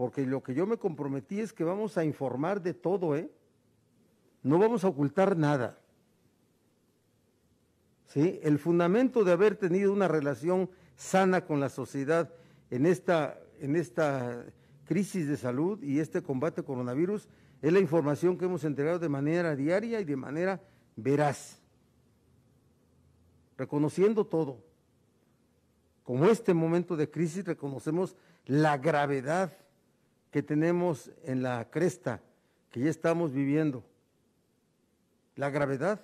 porque lo que yo me comprometí es que vamos a informar de todo, ¿eh? No vamos a ocultar nada. ¿Sí? El fundamento de haber tenido una relación sana con la sociedad en esta, en esta crisis de salud y este combate coronavirus es la información que hemos entregado de manera diaria y de manera veraz, reconociendo todo. Como este momento de crisis reconocemos la gravedad que tenemos en la cresta, que ya estamos viviendo, la gravedad